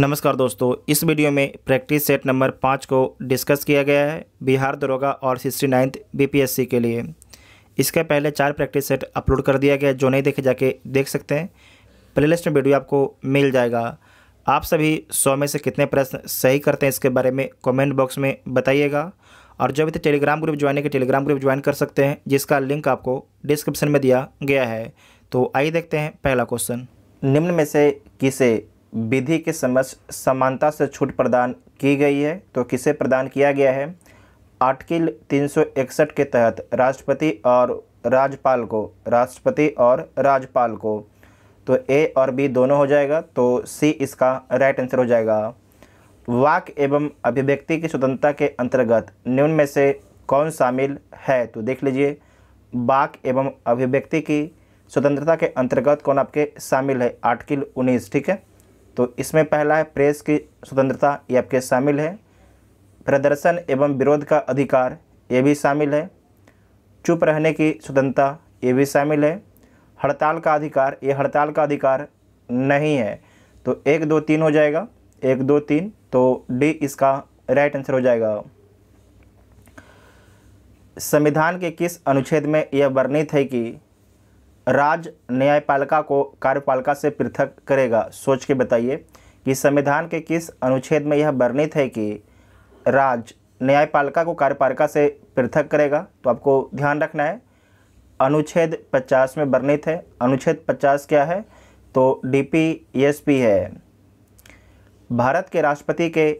नमस्कार दोस्तों इस वीडियो में प्रैक्टिस सेट नंबर पाँच को डिस्कस किया गया है बिहार दरोगा और सिक्सटी नाइन्थ बी के लिए इसके पहले चार प्रैक्टिस सेट अपलोड कर दिया गया जो नहीं देखे जाके देख सकते हैं प्लेलिस्ट में वीडियो आपको मिल जाएगा आप सभी सौ में से कितने प्रश्न सही करते हैं इसके बारे में कॉमेंट बॉक्स में बताइएगा और जो भी तो टेलीग्राम ग्रुप ज्वाइन है टेलीग्राम ग्रुप ज्वाइन कर सकते हैं जिसका लिंक आपको डिस्क्रिप्शन में दिया गया है तो आइए देखते हैं पहला क्वेश्चन निम्न में से किसे विधि के समझ समानता से छूट प्रदान की गई है तो किसे प्रदान किया गया है आर्टिकल 361 के तहत राष्ट्रपति और राज्यपाल को राष्ट्रपति और राज्यपाल को तो ए और बी दोनों हो जाएगा तो सी इसका राइट आंसर हो जाएगा वाक एवं अभिव्यक्ति की स्वतंत्रता के अंतर्गत निम्न में से कौन शामिल है तो देख लीजिए वाक एवं अभिव्यक्ति की स्वतंत्रता के अंतर्गत कौन आपके शामिल है आर्टिकल उन्नीस ठीक है तो इसमें पहला है प्रेस की स्वतंत्रता ये आपके शामिल है प्रदर्शन एवं विरोध का अधिकार ये भी शामिल है चुप रहने की स्वतंत्रता ये भी शामिल है हड़ताल का अधिकार ये हड़ताल का अधिकार नहीं है तो एक दो तीन हो जाएगा एक दो तीन तो डी इसका राइट आंसर हो जाएगा संविधान के किस अनुच्छेद में यह वर्णित है कि राज न्यायपालिका को कार्यपालिका से पृथक करेगा सोच के बताइए कि संविधान के किस अनुच्छेद में यह वर्णित है कि राज न्यायपालिका को कार्यपालिका से पृथक करेगा तो आपको ध्यान रखना है अनुच्छेद 50 में वर्णित है अनुच्छेद 50 क्या है तो डीपीएसपी है भारत के राष्ट्रपति के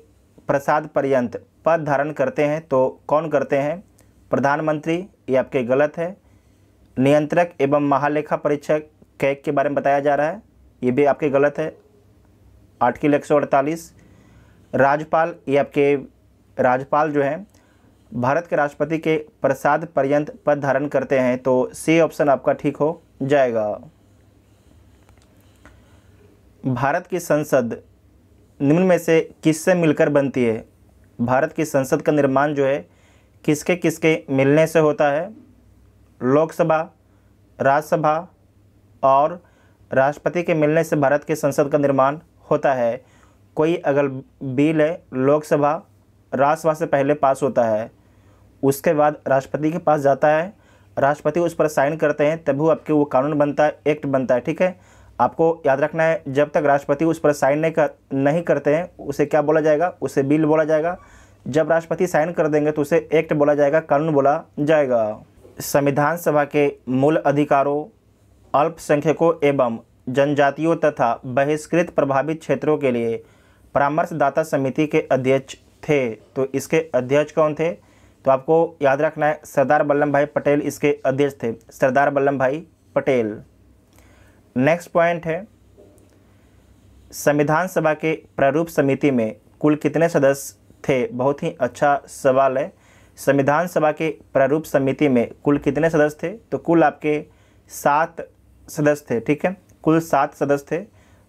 प्रसाद पर्यंत पद धारण करते हैं तो कौन करते हैं प्रधानमंत्री ये आपके गलत है नियंत्रक एवं महालेखा परीक्षक कैक के बारे में बताया जा रहा है ये भी आपके गलत है आर्टिकल एक राज्यपाल ये आपके राज्यपाल जो हैं भारत के राष्ट्रपति के प्रसाद पर्यंत पद धारण करते हैं तो सी ऑप्शन आपका ठीक हो जाएगा भारत की संसद निम्न में से किससे मिलकर बनती है भारत की संसद का निर्माण जो है किसके किसके मिलने से होता है लोकसभा राज्यसभा और राष्ट्रपति के मिलने से भारत के संसद का निर्माण होता है कोई अगर बिल है लोकसभा राज्यसभा से पहले पास होता है उसके बाद राष्ट्रपति के पास जाता है राष्ट्रपति उस पर साइन करते हैं तभी आपके वो कानून बनता है एक्ट बनता है ठीक है आपको याद रखना है जब तक राष्ट्रपति उस पर साइन नहीं कर नहीं करते हैं उसे क्या बोला जाएगा उसे बिल बोला जाएगा जब राष्ट्रपति साइन कर देंगे तो उसे एक्ट बोला जाएगा कानून बोला जाएगा संविधान सभा के मूल अधिकारों अल्पसंख्यकों एवं जनजातियों तथा बहिष्कृत प्रभावित क्षेत्रों के लिए परामर्शदाता समिति के अध्यक्ष थे तो इसके अध्यक्ष कौन थे तो आपको याद रखना है सरदार वल्लभ भाई पटेल इसके अध्यक्ष थे सरदार वल्लभ भाई पटेल नेक्स्ट पॉइंट है संविधान सभा के प्रारूप समिति में कुल कितने सदस्य थे बहुत ही अच्छा सवाल है संविधान सभा के प्रारूप समिति में कुल कितने सदस्य थे तो कुल आपके सात सदस्य थे ठीक है कुल सात सदस्य थे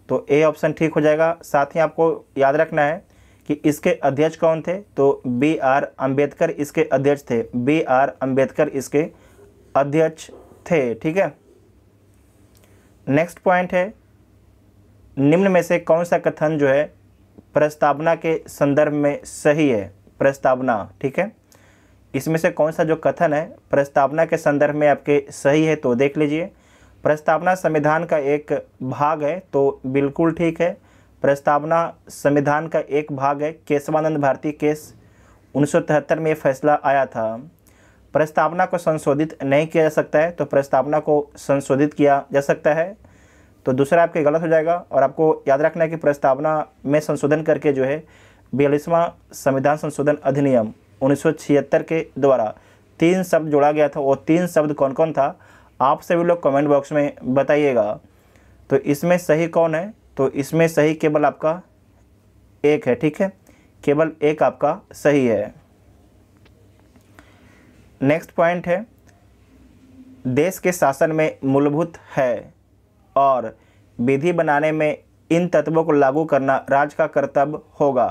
तो ए ऑप्शन ठीक हो जाएगा साथ ही आपको याद रखना है कि इसके अध्यक्ष कौन थे तो बी आर अम्बेडकर इसके अध्यक्ष थे बी आर अम्बेडकर इसके अध्यक्ष थे ठीक है नेक्स्ट पॉइंट है निम्न में से कौन सा कथन जो है प्रस्तावना के संदर्भ में सही है प्रस्तावना ठीक है इसमें से कौन सा जो कथन है प्रस्तावना के संदर्भ में आपके सही है तो देख लीजिए प्रस्तावना संविधान का एक भाग है तो बिल्कुल ठीक है प्रस्तावना संविधान का एक भाग है केशवानंद भारती केस उन्नीस में ये फैसला आया था प्रस्तावना को संशोधित नहीं किया जा सकता है तो प्रस्तावना को संशोधित किया जा सकता है तो दूसरा आपके गलत हो जाएगा और आपको याद रखना है कि प्रस्तावना में संशोधन करके जो है बयालीसवां संविधान संशोधन अधिनियम उन्नीस के द्वारा तीन शब्द जोड़ा गया था वो तीन शब्द कौन कौन था आप सभी लोग कमेंट बॉक्स में बताइएगा तो इसमें सही कौन है तो इसमें सही केवल आपका एक है ठीक है केवल एक आपका सही है नेक्स्ट पॉइंट है देश के शासन में मूलभूत है और विधि बनाने में इन तत्वों को लागू करना राज्य का कर्तव्य होगा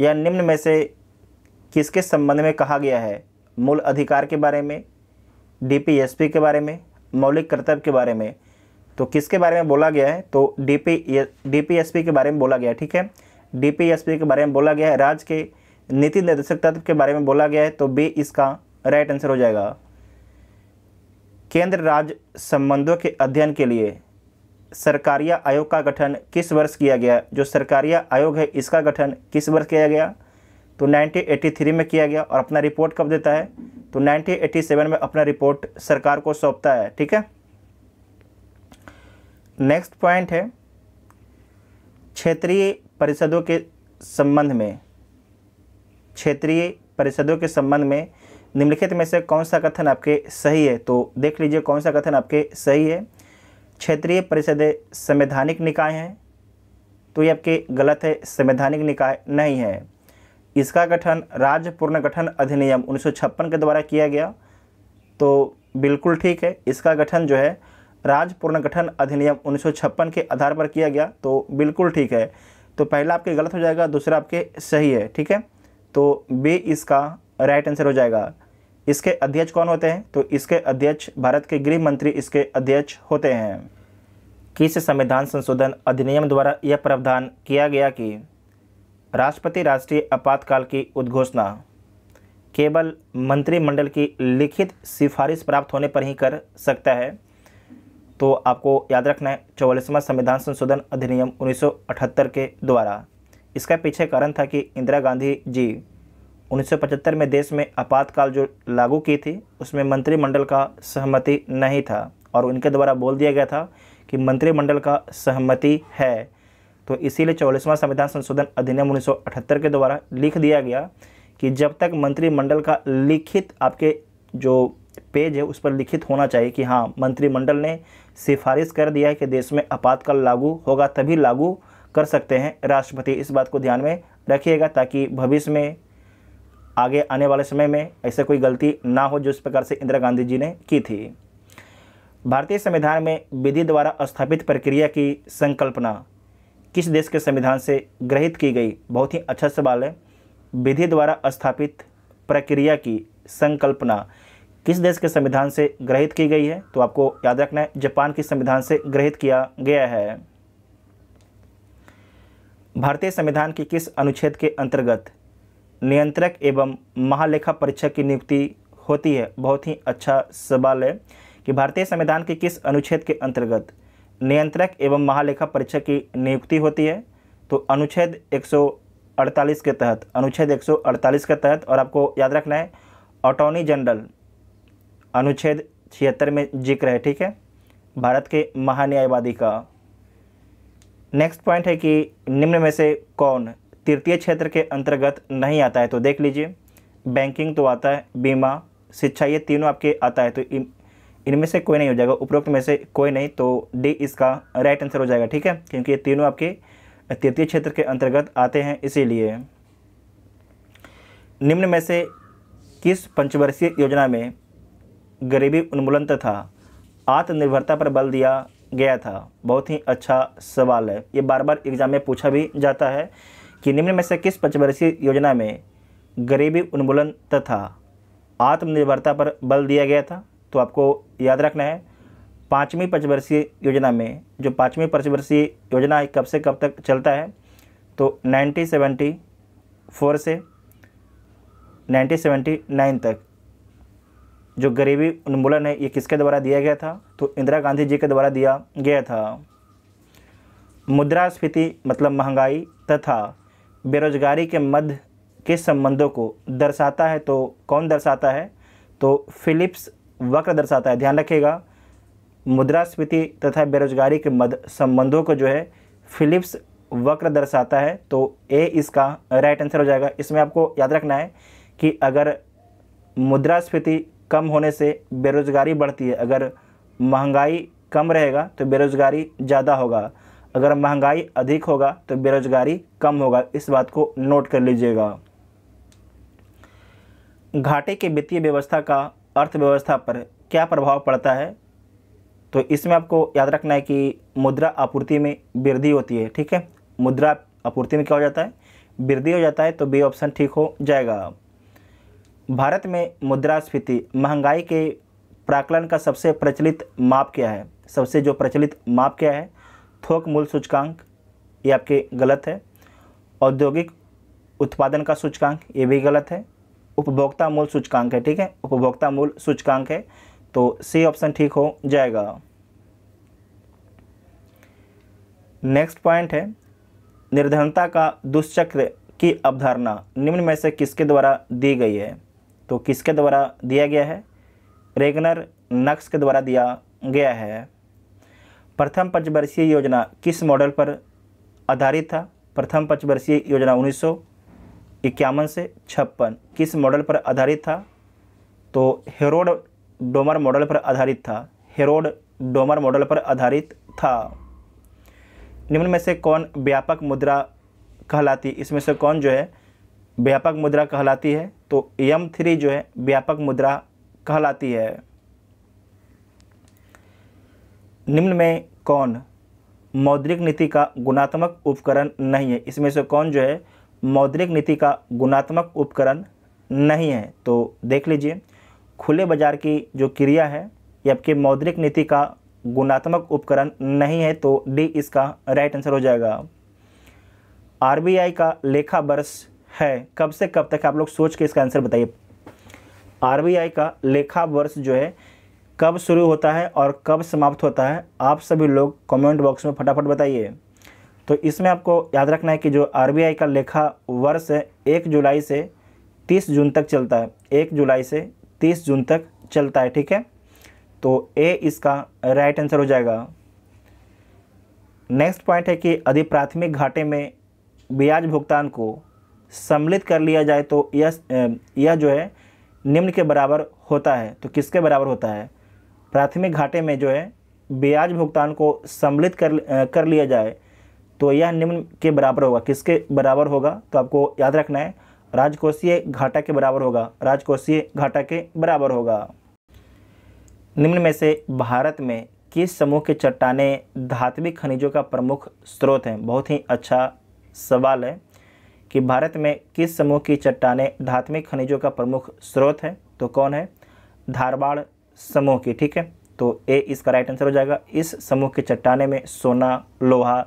यह निम्न में से किसके संबंध में कहा गया है मूल अधिकार के बारे में डीपीएसपी के बारे में मौलिक कर्तव्य के बारे में तो किसके बारे में बोला गया है तो डी पी के बारे में बोला गया है ठीक है डी के बारे में बोला गया है राज्य के नीति निर्देशक तत्व के बारे में बोला गया है तो बी इसका राइट आंसर हो जाएगा केंद्र राज्य संबंधों के अध्ययन के लिए सरकारिया आयोग का गठन किस वर्ष किया गया जो सरकारिया आयोग है इसका गठन किस वर्ष किया गया तो 1983 में किया गया और अपना रिपोर्ट कब देता है तो 1987 में अपना रिपोर्ट सरकार को सौंपता है ठीक है नेक्स्ट पॉइंट है क्षेत्रीय परिषदों के संबंध में क्षेत्रीय परिषदों के संबंध में निम्नलिखित में से कौन सा कथन आपके सही है तो देख लीजिए कौन सा कथन आपके सही है क्षेत्रीय परिषदें संवैधानिक निकाय हैं तो ये आपके गलत है संवैधानिक निकाय नहीं है इसका गठन राज्य पुनर्गठन अधिनियम उन्नीस के द्वारा किया गया तो बिल्कुल ठीक है इसका गठन जो है राज्य पुनर्गठन अधिनियम उन्नीस के आधार पर किया गया तो बिल्कुल ठीक है तो पहला आपके गलत हो जाएगा दूसरा आपके सही है ठीक है तो बी इसका राइट आंसर हो जाएगा इसके अध्यक्ष कौन होते हैं तो इसके अध्यक्ष भारत के गृह मंत्री इसके अध्यक्ष होते हैं किस संविधान संशोधन अधिनियम द्वारा यह प्रावधान किया गया कि राष्ट्रपति राष्ट्रीय आपातकाल की उद्घोषणा केवल मंत्रिमंडल की लिखित सिफारिश प्राप्त होने पर ही कर सकता है तो आपको याद रखना है चौवालीसवां संविधान संशोधन अधिनियम 1978 के द्वारा इसका पीछे कारण था कि इंदिरा गांधी जी 1975 में देश में आपातकाल जो लागू की थी उसमें मंत्रिमंडल का सहमति नहीं था और उनके द्वारा बोल दिया गया था कि मंत्रिमंडल का सहमति है तो इसीलिए चौलीसवां संविधान संशोधन अधिनियम 1978 के द्वारा लिख दिया गया कि जब तक मंत्रिमंडल का लिखित आपके जो पेज है उस पर लिखित होना चाहिए कि हाँ मंत्रिमंडल ने सिफारिश कर दिया है कि देश में आपातकाल लागू होगा तभी लागू कर सकते हैं राष्ट्रपति इस बात को ध्यान में रखिएगा ताकि भविष्य में आगे आने वाले समय में ऐसे कोई गलती ना हो जो इस प्रकार से इंदिरा गांधी जी ने की थी भारतीय संविधान में विधि द्वारा स्थापित प्रक्रिया की संकल्पना किस देश के संविधान से ग्रहित की गई बहुत ही अच्छा सवाल है विधि द्वारा स्थापित प्रक्रिया की संकल्पना किस देश के संविधान से ग्रहित की गई है तो आपको याद रखना है जापान के संविधान से ग्रहित किया गया है भारतीय संविधान के किस अनुच्छेद के अंतर्गत नियंत्रक एवं महालेखा परीक्षक की नियुक्ति होती है बहुत ही अच्छा सवाल है कि भारतीय संविधान के किस अनुच्छेद के अंतर्गत नियंत्रक एवं महालेखा परीक्षक की नियुक्ति होती है तो अनुच्छेद 148 के तहत अनुच्छेद 148 के तहत और आपको याद रखना है अटॉर्नी जनरल अनुच्छेद छिहत्तर में जिक्र है ठीक है भारत के महान्यायवादी का नेक्स्ट पॉइंट है कि निम्न में से कौन तृतीय क्षेत्र के अंतर्गत नहीं आता है तो देख लीजिए बैंकिंग तो आता है बीमा शिक्षा ये तीनों आपके आता है तो इनमें से कोई नहीं हो जाएगा उपरोक्त में से कोई नहीं तो डी इसका राइट आंसर हो जाएगा ठीक है क्योंकि ये तीनों आपके तृतीय क्षेत्र के अंतर्गत आते हैं इसीलिए निम्न में से किस पंचवर्षीय योजना में गरीबी उन्मूलन तथा आत्मनिर्भरता पर बल दिया गया था बहुत ही अच्छा सवाल है ये बार बार एग्जाम में पूछा भी जाता है कि निम्न में से किस पंचवर्षीय योजना में गरीबी उन्मूलन तथा आत्मनिर्भरता पर बल दिया गया था तो आपको याद रखना है पाँचवीं पंचवर्षीय योजना में जो पाँचवीं पंचवर्षीय योजना है कब से कब तक चलता है तो नाइनटीन सेवेंटी फोर से नाइनटीन सेवेंटी नाइन तक जो गरीबी उन्मूलन है ये किसके द्वारा दिया गया था तो इंदिरा गांधी जी के द्वारा दिया गया था मुद्रास्फीति मतलब महंगाई तथा बेरोजगारी के मध्य के संबंधों को दर्शाता है तो कौन दर्शाता है तो फिलिप्स वक्र दर्शाता है ध्यान रखिएगा मुद्रास्फीति तथा बेरोजगारी के मद संबंधों को जो है फिलिप्स वक्र दर्शाता है तो ए इसका राइट आंसर हो जाएगा इसमें आपको याद रखना है कि अगर मुद्रास्फीति कम होने से बेरोजगारी बढ़ती है अगर महंगाई कम रहेगा तो बेरोजगारी ज़्यादा होगा अगर महंगाई अधिक होगा तो बेरोजगारी कम होगा इस बात को नोट कर लीजिएगा घाटे के वित्तीय व्यवस्था का अर्थव्यवस्था पर क्या प्रभाव पड़ता है तो इसमें आपको याद रखना है कि मुद्रा आपूर्ति में वृद्धि होती है ठीक है मुद्रा आपूर्ति में क्या हो जाता है वृद्धि हो जाता है तो बी ऑप्शन ठीक हो जाएगा भारत में मुद्रास्फीति महंगाई के प्राकलन का सबसे प्रचलित माप क्या है सबसे जो प्रचलित माप क्या है थोक मूल सूचकांक ये आपके गलत है औद्योगिक उत्पादन का सूचकांक ये भी गलत है उपभोक्ता मूल्य सूचकांक है ठीक है उपभोक्ता मूल्य सूचकांक है तो सी ऑप्शन ठीक हो जाएगा नेक्स्ट पॉइंट है निर्धनता का दुष्चक्र की अवधारणा निम्न में से किसके द्वारा दी गई है तो किसके द्वारा दिया गया है रेगनर नक्स के द्वारा दिया गया है प्रथम पंचवर्षीय योजना किस मॉडल पर आधारित था प्रथम पंचवर्षीय योजना उन्नीस इक्यावन से छप्पन किस मॉडल पर आधारित था तो हेरोड डोमर मॉडल पर आधारित था हेरोड डोमर मॉडल पर आधारित था निम्न में से कौन व्यापक मुद्रा कहलाती इसमें से कौन जो है व्यापक मुद्रा कहलाती है तो यम थ्री जो है व्यापक मुद्रा कहलाती है निम्न में कौन मौद्रिक नीति का गुणात्मक उपकरण नहीं है इसमें से कौन जो है मौद्रिक नीति का गुणात्मक उपकरण नहीं है तो देख लीजिए खुले बाजार की जो क्रिया है जबकि मौद्रिक नीति का गुणात्मक उपकरण नहीं है तो डी इसका राइट आंसर हो जाएगा आरबीआई का लेखा वर्ष है कब से कब तक आप लोग सोच के इसका आंसर बताइए आरबीआई का लेखा वर्ष जो है कब शुरू होता है और कब समाप्त होता है आप सभी लोग कमेंट बॉक्स में फटाफट बताइए तो इसमें आपको याद रखना है कि जो आर का लेखा वर्ष है एक जुलाई से तीस जून तक चलता है एक जुलाई से तीस जून तक चलता है ठीक है तो ए इसका राइट आंसर हो जाएगा नेक्स्ट पॉइंट है कि यदि प्राथमिक घाटे में ब्याज भुगतान को सम्मिलित कर लिया जाए तो यह यह जो है निम्न के बराबर होता है तो किसके बराबर होता है प्राथमिक घाटे में जो है ब्याज भुगतान को सम्मिलित कर कर लिया जाए तो यह निम्न के बराबर होगा किसके बराबर होगा तो आपको याद रखना है राजकोषीय घाटा के बराबर होगा राजकोषीय घाटा के बराबर होगा निम्न में से भारत में किस समूह की चट्टाने धात्विक खनिजों का प्रमुख स्रोत हैं बहुत ही अच्छा सवाल है कि भारत में किस समूह की चट्टाने धात्विक खनिजों का प्रमुख स्रोत है तो कौन है धारवाड़ समूह की ठीक है तो ए इसका राइट आंसर हो जाएगा इस समूह की चट्टाने में सोना लोहा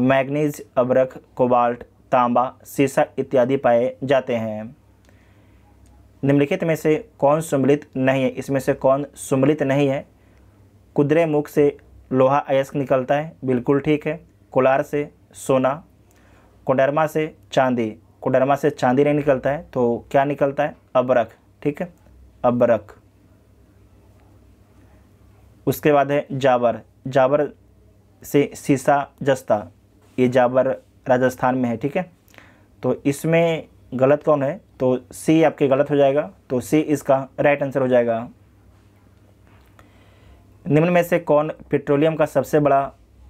मैग्नीज अबरक कोबाल्ट तांबा सीसा इत्यादि पाए जाते हैं निम्नलिखित में से कौन सुम्लित नहीं है इसमें से कौन सुम्लित नहीं है कुदरे मुख से लोहा अयस्क निकलता है बिल्कुल ठीक है कोलार से सोना कोडरमा से चांदी कोडरमा से चांदी नहीं निकलता है तो क्या निकलता है अबरक ठीक है अबरक उसके बाद है जाबर जाबर से सीसा जस्ता ये जाबर राजस्थान में है ठीक है तो इसमें गलत कौन है तो सी आपके गलत हो जाएगा तो सी इसका राइट आंसर हो जाएगा निम्न में से कौन पेट्रोलियम का सबसे बड़ा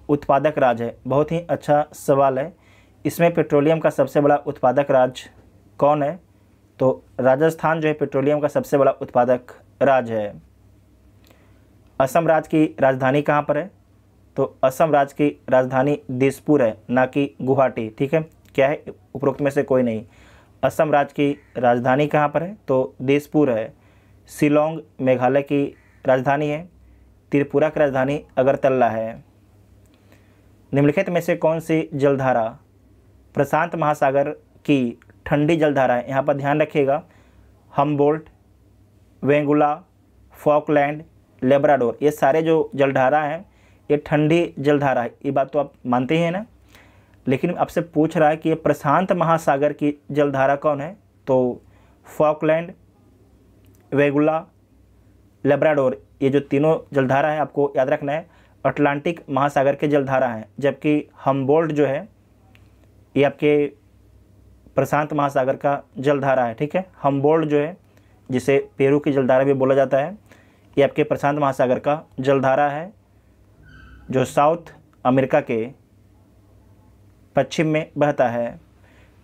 उत्पादक राज्य है बहुत ही अच्छा सवाल है इसमें पेट्रोलियम का सबसे बड़ा उत्पादक राज्य कौन है तो राजस्थान जो है पेट्रोलियम का सबसे बड़ा उत्पादक राज्य है असम राज्य की राजधानी कहाँ पर है तो असम राज्य की राजधानी दिसपुर है ना कि गुवाहाटी ठीक है क्या है उपरोक्त में से कोई नहीं असम राज्य की राजधानी कहाँ पर है तो दिसपुर है शिलोंग मेघालय की राजधानी है त्रिपुरा की राजधानी अगरतला है निम्नलिखित में से कौन सी जलधारा प्रशांत महासागर की ठंडी जलधारा है यहाँ पर ध्यान रखिएगा हम्बोल्ट वेंगुला फॉकलैंड लेब्राडोर ये सारे जो जलधारा हैं ये ठंडी जलधारा है ये बात तो आप मानते ही हैं ना लेकिन आपसे पूछ रहा है कि ये प्रशांत महासागर की जलधारा कौन है तो फॉकलैंड वेगुला लेब्राडोर ये जो तीनों जलधारा है आपको याद रखना है अटलांटिक महासागर के जलधारा हैं जबकि हम्बोल्ट जो है ये आपके प्रशांत महासागर का जलधारा है ठीक है हम्बोल्ट जो है जिसे पेरू की जलधारा भी बोला जाता है ये आपके प्रशांत महासागर का जलधारा है जो साउथ अमेरिका के पश्चिम में बहता है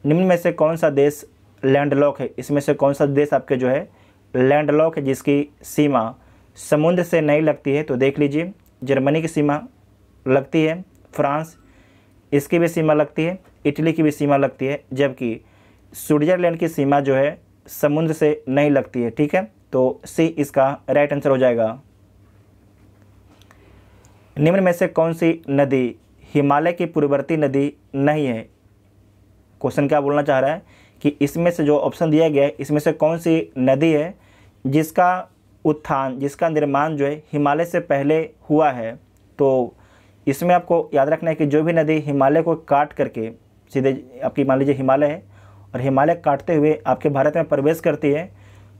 निम्न में से कौन सा देश लैंडलॉक है इसमें से कौन सा देश आपके जो है लैंडलॉक है जिसकी सीमा समुद्र से नहीं लगती है तो देख लीजिए जर्मनी की सीमा लगती है फ्रांस इसकी भी सीमा लगती है इटली की भी सीमा लगती है जबकि स्विट्ज़रलैंड की सीमा जो है समुद्र से नहीं लगती है ठीक है तो सी इसका राइट आंसर हो जाएगा निम्न में से कौन सी नदी हिमालय की पूर्ववर्ती नदी नहीं है क्वेश्चन क्या बोलना चाह रहा है कि इसमें से जो ऑप्शन दिया गया है इसमें से कौन सी नदी है जिसका उत्थान जिसका निर्माण जो है हिमालय से पहले हुआ है तो इसमें आपको याद रखना है कि जो भी नदी हिमालय को काट करके सीधे आपकी मान लीजिए हिमालय है और हिमालय काटते हुए आपके भारत में प्रवेश करती है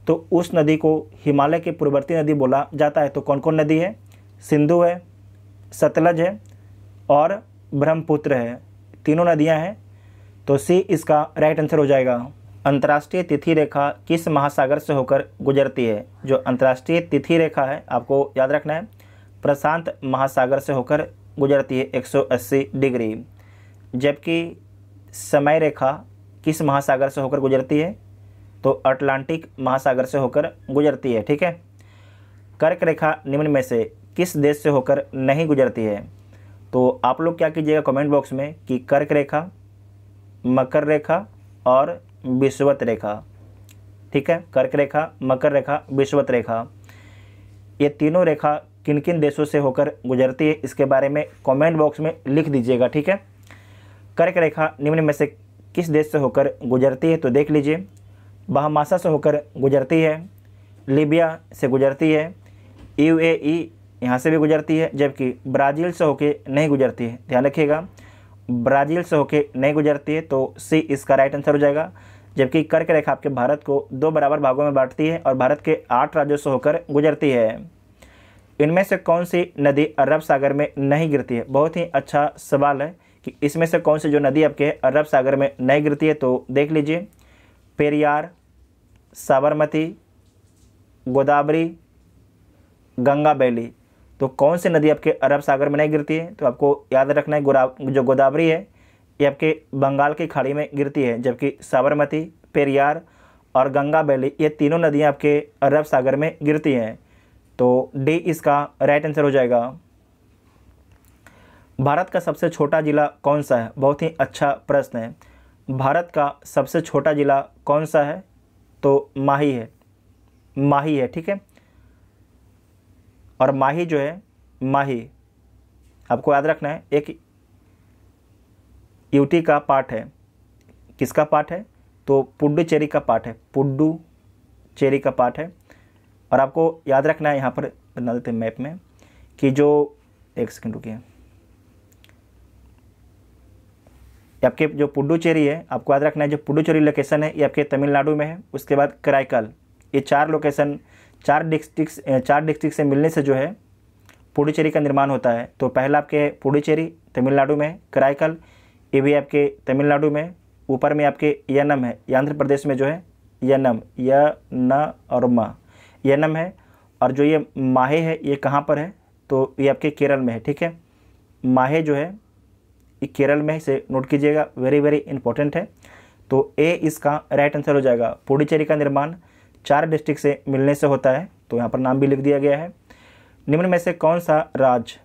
तो उस नदी को हिमालय की पूर्ववर्ती नदी बोला जाता है तो कौन कौन नदी है सिंधु है सतलज है और ब्रह्मपुत्र है तीनों नदियां हैं तो सी इसका राइट आंसर हो जाएगा अंतर्राष्ट्रीय तिथि रेखा किस महासागर से होकर गुजरती है जो अंतर्राष्ट्रीय तिथि रेखा है आपको याद रखना है प्रशांत महासागर से होकर गुजरती है 180 डिग्री जबकि समय रेखा किस महासागर से होकर गुजरती है तो अटलांटिक महासागर से होकर गुजरती है ठीक है कर्क रेखा निम्न में से किस देश से होकर नहीं गुजरती है तो आप लोग क्या कीजिएगा कमेंट बॉक्स में कि कर्क रेखा मकर रेखा और विश्वत रेखा ठीक है कर्क रेखा मकर रेखा विश्वत रेखा ये तीनों रेखा किन किन देशों से होकर गुजरती है इसके बारे में कमेंट बॉक्स में लिख दीजिएगा ठीक है कर्क रेखा निम्न में से किस देश से होकर गुजरती है तो देख लीजिए बहामासा से होकर गुजरती है लीबिया से गुजरती है यू यहाँ से भी गुजरती है जबकि ब्राज़ील से होके नहीं गुजरती है ध्यान रखिएगा ब्राज़ील से होके नहीं गुजरती है तो सी इसका राइट आंसर हो जाएगा जबकि कर्क रेखा आपके भारत को दो बराबर भागों में बांटती है और भारत के आठ राज्यों से होकर गुजरती है इनमें से कौन सी नदी अरब सागर में नहीं गिरती है बहुत ही अच्छा सवाल है कि इसमें से कौन सी जो नदी आपके अरब सागर में नहीं गिरती है तो देख लीजिए पेरियार साबरमती गोदावरी गंगा बैली तो कौन सी नदी आपके अरब सागर में नहीं गिरती है तो आपको याद रखना है जो गोदावरी है ये आपके बंगाल की खाड़ी में गिरती है जबकि साबरमती पेरियार और गंगा वैली ये तीनों नदियाँ आपके अरब सागर में गिरती हैं तो डी इसका राइट आंसर हो जाएगा भारत का सबसे छोटा ज़िला कौन सा है बहुत ही अच्छा प्रश्न है भारत का सबसे छोटा ज़िला कौन सा है तो माही है माही है ठीक है और माही जो है माही आपको याद रखना है एक यूटी का पार्ट है किसका पार्ट है तो पुडुचेरी का पार्ट है पुडुचेरी का पार्ट है और आपको याद रखना है यहाँ पर बना देते हैं मैप में कि जो एक सेकेंड रुकिए आपके जो पुडुचेरी है आपको याद रखना है जो पुडुचेरी लोकेशन है ये आपके तमिलनाडु में है उसके बाद कराईकल ये चार लोकेशन चार डिस्ट्रिक्ट चार डिस्ट्रिक्ट से मिलने से जो है पुडुचेरी का निर्माण होता है तो पहला आपके पुडुचेरी तमिलनाडु में कराईकल ये भी आपके तमिलनाडु में ऊपर में आपके यनम है आंध्र प्रदेश में जो है यनम य न और म यनम है और जो ये माहे है ये कहाँ पर है तो ये आपके केरल में है ठीक है माहे जो है ये केरल में से नोट कीजिएगा वेरी वेरी इंपॉर्टेंट है तो ए इसका राइट आंसर हो जाएगा पुडुचेरी का निर्माण चार डिस्ट्रिक्ट से मिलने से होता है तो यहाँ पर नाम भी लिख दिया गया है निम्न में से कौन सा राज्य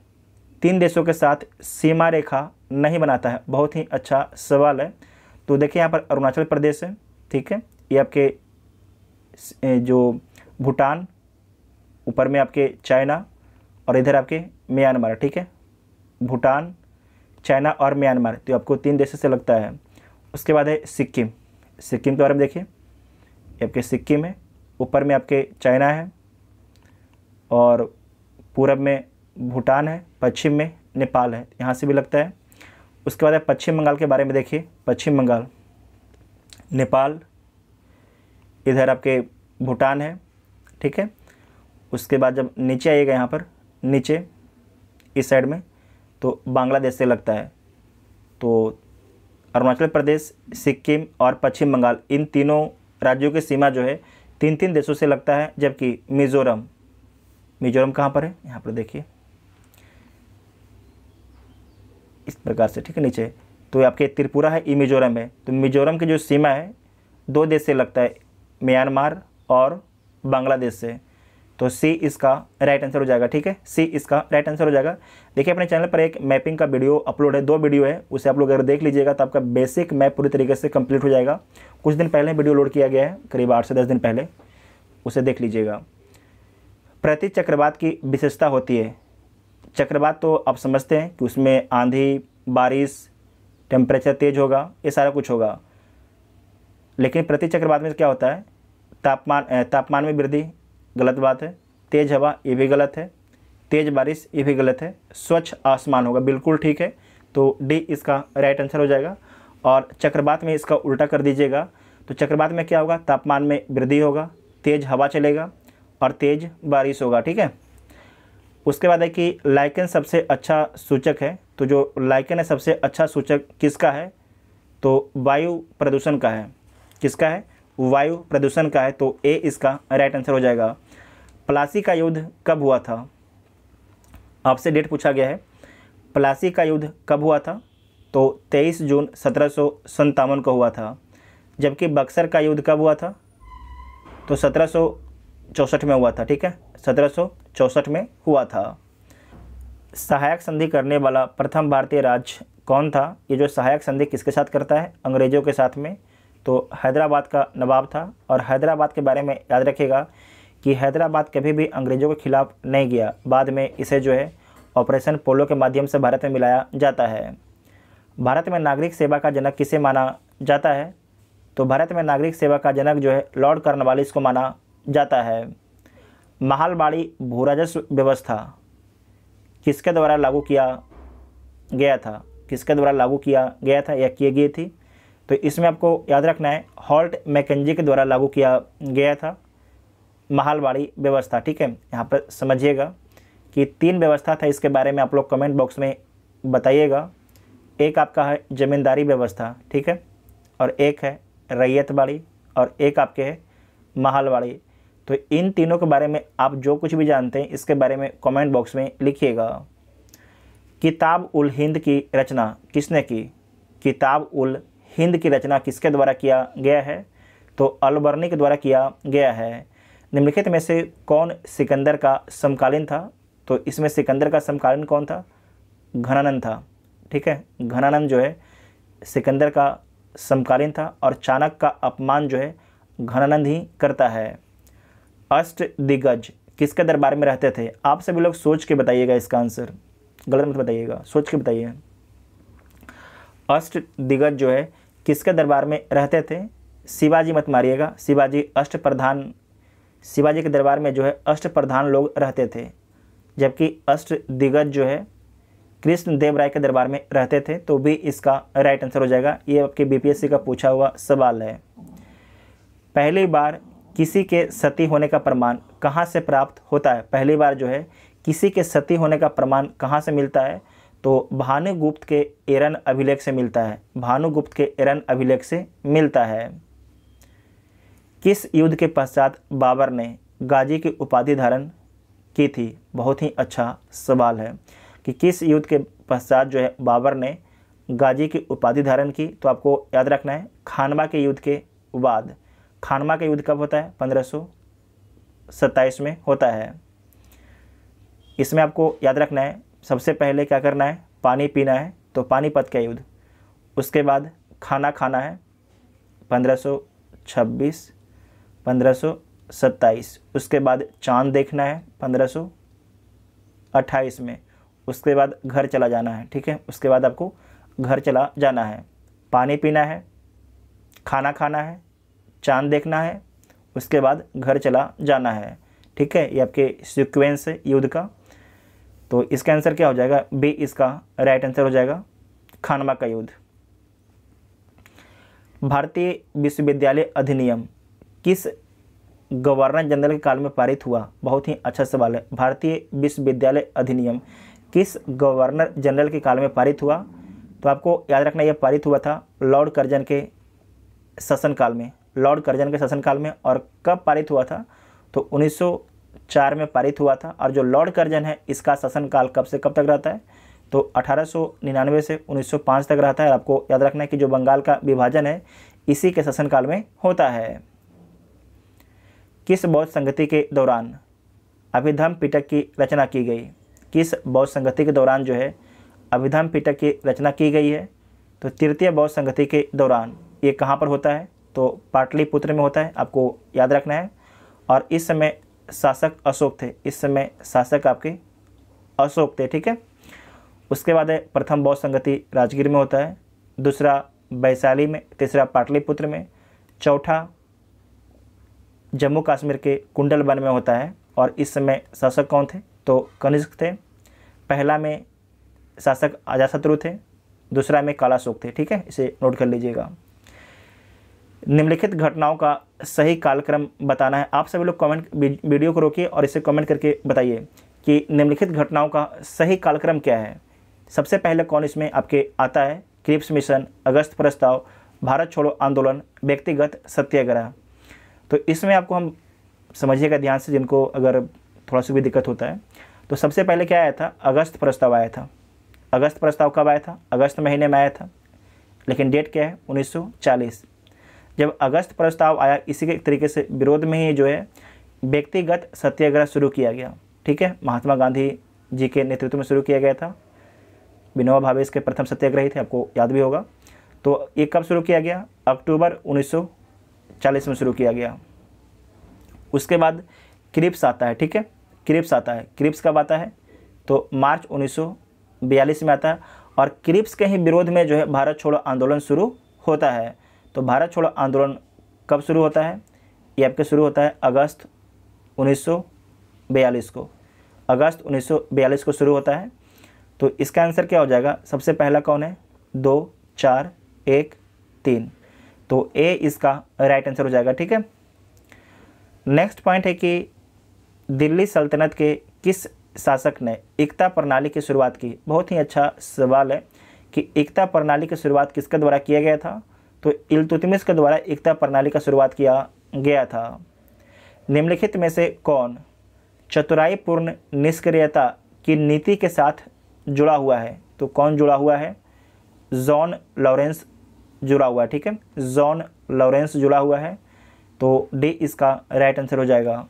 तीन देशों के साथ सीमा रेखा नहीं बनाता है बहुत ही अच्छा सवाल है तो देखिए यहाँ पर अरुणाचल प्रदेश है ठीक है ये आपके जो भूटान ऊपर में आपके चाइना और इधर आपके म्यांमार ठीक है भूटान चाइना और म्यांमार तो आपको तीन देशों से लगता है उसके बाद है सिक्किम सिक्किम के बारे में देखिए आपके सिक्किम है ऊपर में आपके चाइना है और पूरब में भूटान है पश्चिम में नेपाल है यहाँ से भी लगता है उसके बाद पश्चिम बंगाल के बारे में देखिए पश्चिम बंगाल नेपाल इधर आपके भूटान है ठीक है उसके बाद जब नीचे आइएगा यहाँ पर नीचे इस साइड में तो बांग्लादेश से लगता है तो अरुणाचल प्रदेश सिक्किम और पश्चिम बंगाल इन तीनों राज्यों की सीमा जो है तीन तीन देशों से लगता है जबकि मिज़ोरम मिज़ोरम कहाँ पर है यहाँ पर देखिए इस प्रकार से ठीक है नीचे तो आपके त्रिपुरा है ई मिज़ोरम है तो मिज़ोरम की जो सीमा है दो देश से लगता है म्यांमार और बांग्लादेश से तो सी इसका राइट आंसर हो जाएगा ठीक है सी इसका राइट आंसर हो जाएगा देखिए अपने चैनल पर एक मैपिंग का वीडियो अपलोड है दो वीडियो है उसे आप लोग अगर देख लीजिएगा तो आपका बेसिक मैप पूरी तरीके से कंप्लीट हो जाएगा कुछ दिन पहले वीडियो लोड किया गया है करीब आठ से दस दिन पहले उसे देख लीजिएगा प्रति चक्रवात की विशेषता होती है चक्रवात तो आप समझते हैं कि उसमें आंधी बारिश टेम्परेचर तेज होगा ये सारा कुछ होगा लेकिन प्रति चक्रवात में क्या होता है तापमान तापमान में वृद्धि गलत बात है तेज़ हवा ये भी गलत है तेज़ बारिश ये भी गलत है स्वच्छ आसमान होगा बिल्कुल ठीक है तो डी इसका राइट आंसर हो जाएगा और चक्रवात में इसका उल्टा कर दीजिएगा तो चक्रवात में क्या होगा तापमान में वृद्धि होगा तेज़ हवा चलेगा और तेज़ बारिश होगा ठीक है उसके बाद है कि लाइकन सबसे अच्छा सूचक है तो जो लाइकन है सबसे अच्छा सूचक किसका है तो वायु प्रदूषण का है किसका है वायु प्रदूषण का है तो ए इसका राइट आंसर हो जाएगा प्लासी का युद्ध कब हुआ था आपसे डेट पूछा गया है प्लासी का युद्ध कब हुआ था तो 23 जून सत्रह को हुआ था जबकि बक्सर का युद्ध कब हुआ था तो सत्रह में हुआ था ठीक है सत्रह में हुआ था सहायक संधि करने वाला प्रथम भारतीय राज्य कौन था ये जो सहायक संधि किसके साथ करता है अंग्रेज़ों के साथ में तो हैदराबाद का नवाब था और हैदराबाद के बारे में याद रखिएगा कि हैदराबाद कभी भी अंग्रेज़ों के खिलाफ नहीं गया बाद में इसे जो है ऑपरेशन पोलो के माध्यम से भारत में मिलाया जाता है भारत में नागरिक सेवा का जनक किसे माना जाता है तो भारत में नागरिक सेवा का जनक जो है लॉर्ड कर्नवालिस को माना जाता है महालबाड़ी राजस्व व्यवस्था किसके द्वारा लागू किया गया था किसके द्वारा लागू किया गया था या किए गए थी तो इसमें आपको याद रखना है हॉल्ट मैकेजी के द्वारा लागू किया गया था महालवाड़ी व्यवस्था ठीक है यहाँ पर समझिएगा कि तीन व्यवस्था था इसके बारे में आप लोग कमेंट बॉक्स में बताइएगा एक आपका है ज़मींदारी व्यवस्था ठीक है और एक है रैयतवाड़ी और एक आपके है महालवाड़ी तो इन तीनों के बारे में आप जो कुछ भी जानते हैं इसके बारे में कमेंट बॉक्स में लिखिएगा किताब उल हिंद की रचना किसने की किताब उल हिंद की रचना किसके द्वारा किया गया है तो अलबर्नी के द्वारा किया गया है निम्नलिखित में से कौन सिकंदर का समकालीन था तो इसमें सिकंदर का समकालीन कौन था घनानंद था ठीक है घनानंद जो है सिकंदर का समकालीन था और चाणक्य का अपमान जो है घनानंद ही करता है अष्ट दिग्गज किसके दरबार में रहते थे आप सभी लोग सोच के बताइएगा इसका आंसर गलत मत बताइएगा सोच के बताइए अष्ट दिग्गज जो है किसके दरबार में रहते थे शिवाजी मत मारिएगा शिवाजी अष्ट प्रधान शिवाजी के दरबार में जो है अष्ट प्रधान लोग रहते थे जबकि अष्ट दिग्गज जो है कृष्ण देव राय के दरबार में रहते थे तो भी इसका राइट आंसर हो जाएगा ये आपके बीपीएससी का पूछा हुआ सवाल है पहली बार किसी के सती होने का प्रमाण कहाँ से प्राप्त होता है पहली बार जो है किसी के सती होने का प्रमाण कहाँ से मिलता है तो भानुगुप्त के एरन अभिलेख से मिलता है भानुगुप्त के एरन अभिलेख से मिलता है किस युद्ध के पश्चात बाबर ने गाजी की उपाधि धारण की थी बहुत ही अच्छा सवाल है कि किस युद्ध के पश्चात जो है बाबर ने गाजी की उपाधि धारण की तो आपको याद रखना है खानवा के युद्ध के बाद खानवा का युद्ध कब होता है पंद्रह में होता है इसमें आपको याद रखना है सबसे पहले क्या करना है पानी पीना है तो पानीपत का युद्ध उसके बाद खाना खाना है पंद्रह पंद्रह उसके बाद चांद देखना है पंद्रह में उसके बाद घर चला जाना है ठीक है उसके बाद आपको घर चला जाना है पानी पीना है खाना खाना है चांद देखना है उसके बाद घर चला जाना है ठीक है ये आपके सिक्वेंस है युद्ध का तो इसका आंसर क्या हो जाएगा बी इसका राइट आंसर हो जाएगा खानवा का युद्ध भारतीय विश्वविद्यालय अधिनियम किस गवर्नर जनरल के काल में पारित हुआ बहुत ही अच्छा सवाल है भारतीय विश्वविद्यालय अधिनियम किस गवर्नर जनरल के काल में पारित हुआ तो आपको याद रखना यह पारित हुआ था लॉर्ड कर्जन के शासनकाल में लॉर्ड कर्जन के शासनकाल में और कब पारित हुआ था तो 1904 में पारित हुआ था और जो लॉर्ड कर्जन है इसका शासनकाल कब से कब तक रहता है तो 1899 से 1905 तक रहता है आपको याद रखना है कि जो बंगाल का विभाजन है इसी के शासनकाल में होता है किस बौद्ध संगति के दौरान अभिधम पिटक की रचना की गई किस बौद्ध संगति के दौरान जो है अभिधम पिटक की रचना की गई है तो तृतीय बौद्ध संगति के दौरान ये कहाँ पर होता है तो पाटलिपुत्र में होता है आपको याद रखना है और इस समय शासक अशोक थे इस समय शासक आपके अशोक थे ठीक है उसके बाद प्रथम बौद्ध संगति राजगीर में होता है दूसरा वैशाली में तीसरा पाटलिपुत्र में चौथा जम्मू कश्मीर के कुंडलबन में होता है और इस समय शासक कौन थे तो कनिष्क थे पहला में शासक अजाशत्रु थे दूसरा में कालाशोक थे ठीक है इसे नोट कर लीजिएगा निम्नलिखित घटनाओं का सही कालक्रम बताना है आप सभी लोग कमेंट वीडियो को रोकिए और इसे कमेंट करके बताइए कि निम्नलिखित घटनाओं का सही कालक्रम क्या है सबसे पहले कौन इसमें आपके आता है क्रिप्स मिशन अगस्त प्रस्ताव भारत छोड़ो आंदोलन व्यक्तिगत सत्याग्रह तो इसमें आपको हम समझिएगा ध्यान से जिनको अगर थोड़ा सा भी दिक्कत होता है तो सबसे पहले क्या आया था अगस्त प्रस्ताव आया था अगस्त प्रस्ताव कब आया था अगस्त महीने में आया था लेकिन डेट क्या है 1940 जब अगस्त प्रस्ताव आया इसी के तरीके से विरोध में ही जो है व्यक्तिगत सत्याग्रह शुरू किया गया ठीक है महात्मा गांधी जी के नेतृत्व में शुरू किया गया था विनोबा भावे इसके प्रथम सत्याग्रही थे आपको याद भी होगा तो ये कब शुरू किया गया अक्टूबर उन्नीस चालीस में शुरू किया गया उसके बाद क्रिप्स आता है ठीक है क्रिप्स आता है क्रिप्स कब आता है तो मार्च उन्नीस में आता है और क्रिप्स के ही विरोध में जो है भारत छोड़ो आंदोलन शुरू होता है तो भारत छोड़ो आंदोलन कब शुरू होता है ये आपके शुरू होता है अगस्त 1942 को अगस्त 1942 को शुरू होता है तो इसका आंसर क्या हो जाएगा सबसे पहला कौन है दो चार एक तीन तो ए इसका राइट आंसर हो जाएगा ठीक है नेक्स्ट पॉइंट है कि दिल्ली सल्तनत के किस शासक ने एकता प्रणाली की शुरुआत की बहुत ही अच्छा सवाल है कि एकता प्रणाली की शुरुआत किसके द्वारा किया गया था तो इलतुतमिस के द्वारा एकता प्रणाली का शुरुआत किया गया था निम्नलिखित में से कौन चतुराईपूर्ण निष्क्रियता की नीति के साथ जुड़ा हुआ है तो कौन जुड़ा हुआ है जॉन लॉरेंस जुड़ा हुआ है ठीक है जॉन लॉरेंस जुड़ा हुआ है तो डी इसका राइट आंसर हो जाएगा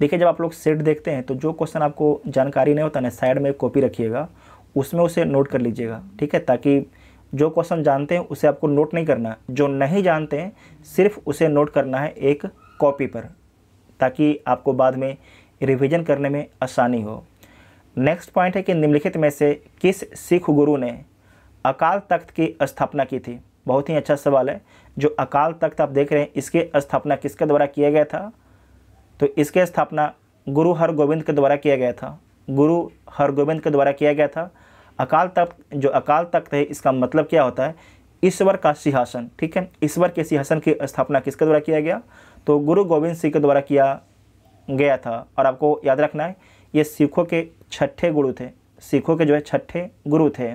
देखिए जब आप लोग सेट देखते हैं तो जो क्वेश्चन आपको जानकारी नहीं होता ना साइड में कॉपी रखिएगा उसमें उसे नोट कर लीजिएगा ठीक है ताकि जो क्वेश्चन जानते हैं उसे आपको नोट नहीं करना जो नहीं जानते हैं सिर्फ उसे नोट करना है एक कॉपी पर ताकि आपको बाद में रिविजन करने में आसानी हो नेक्स्ट पॉइंट है कि निम्नलिखित में से किस सिख गुरु ने अकाल तख्त की स्थापना की थी बहुत ही अच्छा सवाल है जो अकाल तख्त आप देख रहे हैं इसके स्थापना किसके द्वारा किया गया था तो इसके स्थापना गुरु हरगोविंद के द्वारा किया गया था गुरु हरगोविंद के द्वारा किया गया था अकाल तख्त जो अकाल तख्त है इसका मतलब क्या होता है ईश्वर का सिंहासन ठीक है ईश्वर के सिंहासन की स्थापना किसके द्वारा किया गया तो गुरु गोविंद सिंह के द्वारा किया गया था और आपको याद रखना है ये सिखों के छठे गुरु थे सिखों के जो है छठे गुरु थे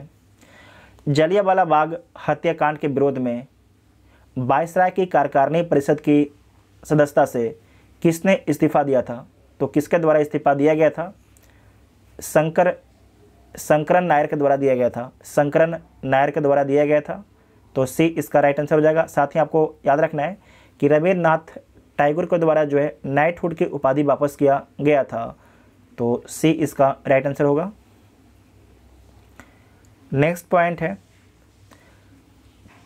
जलियावाला बाग हत्याकांड के विरोध में बायसराय की कार्यकारिणी परिषद की सदस्यता से किसने इस्तीफा दिया था तो किसके द्वारा इस्तीफा दिया गया था शंकर शंकरन नायर के द्वारा दिया गया था शंकरन नायर के द्वारा दिया गया था तो सी इसका राइट आंसर हो जाएगा साथ ही आपको याद रखना है कि रविन्द्रनाथ टाइगर के द्वारा जो है नाइटहुड की उपाधि वापस किया गया था तो सी इसका राइट आंसर होगा नेक्स्ट पॉइंट है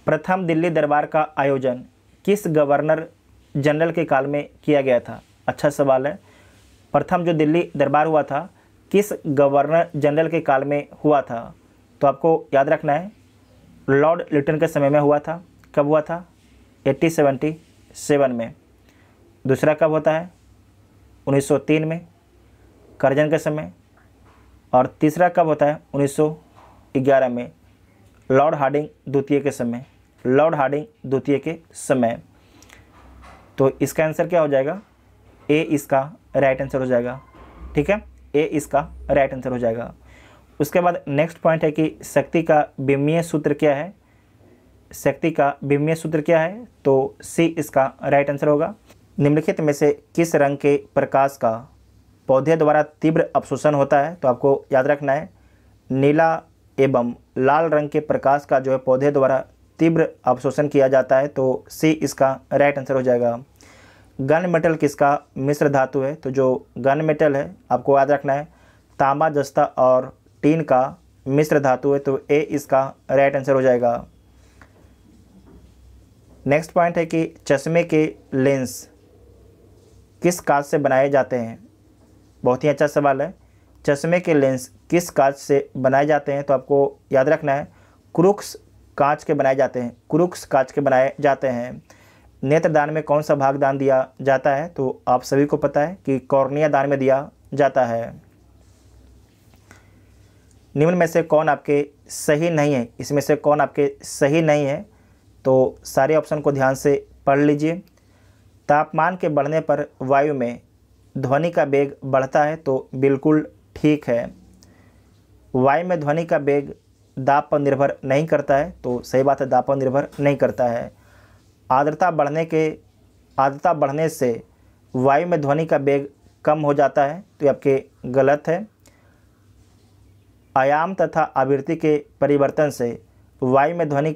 प्रथम दिल्ली दरबार का आयोजन किस गवर्नर जनरल के काल में किया गया था अच्छा सवाल है प्रथम जो दिल्ली दरबार हुआ था किस गवर्नर जनरल के काल में हुआ था तो आपको याद रखना है लॉर्ड लिटन के समय में हुआ था कब हुआ था एट्टी सेवेंटी सेवन में दूसरा कब होता है 1903 में करजन के समय और तीसरा कब होता है ग्यारह में लॉर्ड हार्डिंग द्वितीय के समय लॉर्ड हार्डिंग द्वितीय के समय तो इसका आंसर क्या हो जाएगा ए इसका राइट आंसर हो जाएगा ठीक है ए इसका राइट आंसर हो जाएगा उसके बाद नेक्स्ट पॉइंट है कि शक्ति का विमीय सूत्र क्या है शक्ति का विमीय सूत्र क्या है तो सी इसका राइट आंसर होगा निम्नलिखित में से किस रंग के प्रकाश का पौधे द्वारा तीव्र अवशोषण होता है तो आपको याद रखना है नीला एवं लाल रंग के प्रकाश का जो है पौधे द्वारा तीव्र अवशोषण किया जाता है तो सी इसका राइट आंसर हो जाएगा गन मेटल किसका मिश्र धातु है तो जो गन मेटल है आपको याद रखना है तांबा जस्ता और टीन का मिश्र धातु है तो ए इसका राइट आंसर हो जाएगा नेक्स्ट पॉइंट है कि चश्मे के लेंस किस काज से बनाए जाते हैं बहुत ही अच्छा सवाल है चश्मे के लेंस किस कांच से बनाए जाते हैं तो आपको याद रखना है क्रुक्स कांच के बनाए जाते हैं क्रुक्स कांच के बनाए जाते हैं नेत्रदान में कौन सा भाग दान दिया जाता है तो आप सभी को पता है कि कॉर्निया दान में दिया जाता है निम्न में से कौन आपके सही नहीं है इसमें से कौन आपके सही नहीं है तो सारे ऑप्शन को ध्यान से पढ़ लीजिए तापमान के बढ़ने पर वायु में ध्वनि का वेग बढ़ता है तो बिल्कुल ठीक है वायु में ध्वनि का वेग दाब पर निर्भर नहीं करता है तो सही बात है दाब पर निर्भर नहीं करता है आर्द्रता बढ़ने के आर्द्रता बढ़ने से वायु में ध्वनि का वेग कम हो जाता है तो ये आपके गलत है आयाम तथा आवृत्ति के परिवर्तन से वायु में ध्वनि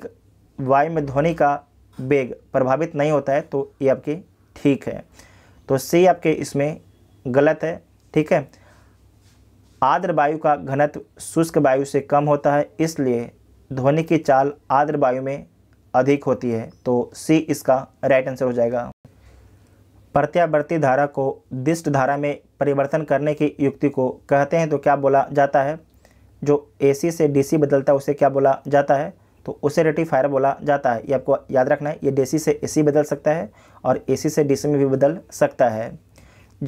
वायु में ध्वनि का वेग प्रभावित नहीं होता है तो ये आपके ठीक है तो सी आपके इसमें गलत है ठीक है आर्द्र वायु का घनत्व शुष्क वायु से कम होता है इसलिए ध्वनि की चाल आर्द्र वायु में अधिक होती है तो सी इसका राइट आंसर हो जाएगा प्रत्यावर्ती धारा को दिष्ट धारा में परिवर्तन करने की युक्ति को कहते हैं तो क्या बोला जाता है जो एसी से डीसी बदलता है उसे क्या बोला जाता है तो उसे रेटिफायर बोला जाता है ये आपको याद रखना है ये डीसी से एसी बदल सकता है और एसी से डीसी में भी बदल सकता है